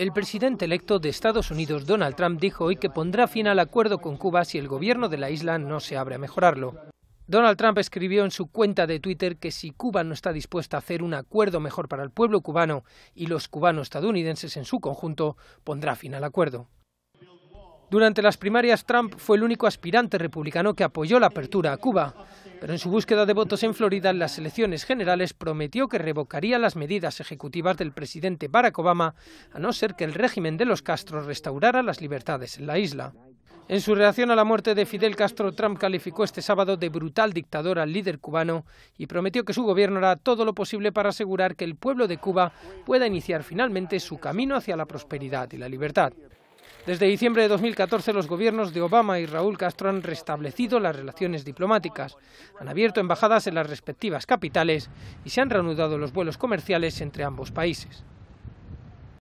El presidente electo de Estados Unidos, Donald Trump, dijo hoy que pondrá fin al acuerdo con Cuba si el gobierno de la isla no se abre a mejorarlo. Donald Trump escribió en su cuenta de Twitter que si Cuba no está dispuesta a hacer un acuerdo mejor para el pueblo cubano y los cubanos estadounidenses en su conjunto, pondrá fin al acuerdo. Durante las primarias, Trump fue el único aspirante republicano que apoyó la apertura a Cuba, pero en su búsqueda de votos en Florida en las elecciones generales prometió que revocaría las medidas ejecutivas del presidente Barack Obama, a no ser que el régimen de los Castro restaurara las libertades en la isla. En su reacción a la muerte de Fidel Castro, Trump calificó este sábado de brutal dictador al líder cubano y prometió que su gobierno hará todo lo posible para asegurar que el pueblo de Cuba pueda iniciar finalmente su camino hacia la prosperidad y la libertad. Desde diciembre de 2014 los gobiernos de Obama y Raúl Castro han restablecido las relaciones diplomáticas, han abierto embajadas en las respectivas capitales y se han reanudado los vuelos comerciales entre ambos países.